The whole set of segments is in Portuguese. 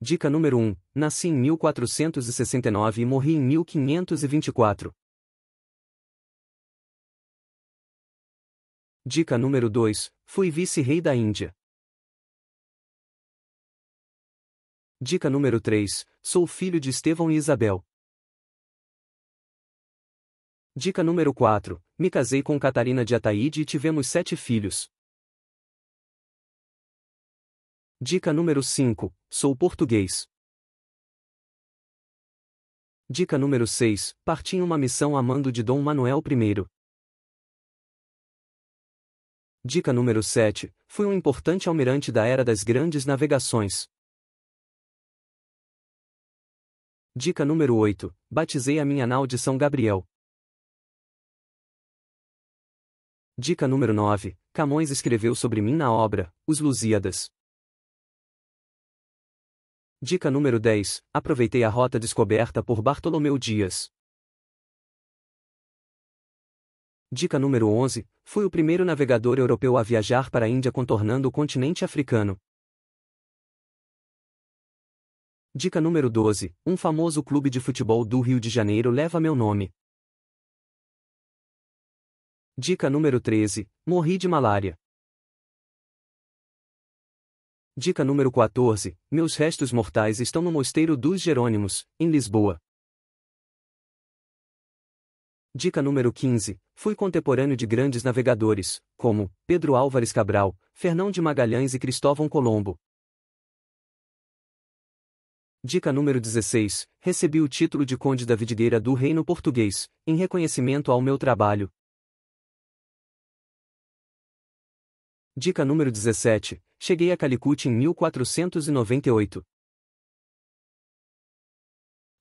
Dica número 1: Nasci em 1469 e morri em 1524. Dica número 2: Fui vice-rei da Índia. Dica número 3: Sou filho de Estevão e Isabel. Dica número 4: Me casei com Catarina de Ataíde e tivemos sete filhos. Dica número 5: Sou português. Dica número 6: Parti em uma missão a mando de Dom Manuel I. Dica número 7: Fui um importante almirante da era das grandes navegações. Dica número 8: Batizei a minha nau de São Gabriel. Dica número 9: Camões escreveu sobre mim na obra Os Lusíadas. Dica número 10: Aproveitei a rota descoberta por Bartolomeu Dias. Dica número 11: Fui o primeiro navegador europeu a viajar para a Índia contornando o continente africano. Dica número 12: Um famoso clube de futebol do Rio de Janeiro leva meu nome. Dica número 13: Morri de malária. Dica número 14: Meus restos mortais estão no Mosteiro dos Jerônimos, em Lisboa. Dica número 15: Fui contemporâneo de grandes navegadores, como Pedro Álvares Cabral, Fernão de Magalhães e Cristóvão Colombo. Dica número 16: Recebi o título de Conde da Vidigueira do Reino Português, em reconhecimento ao meu trabalho. Dica número 17: Cheguei a Calicut em 1498.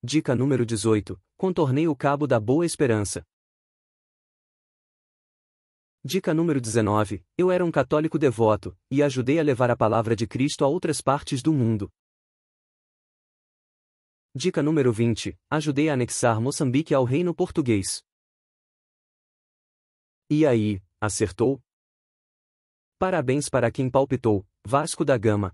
Dica número 18. Contornei o Cabo da Boa Esperança. Dica número 19. Eu era um católico devoto, e ajudei a levar a palavra de Cristo a outras partes do mundo. Dica número 20. Ajudei a anexar Moçambique ao reino português. E aí, acertou? Parabéns para quem palpitou, Vasco da Gama,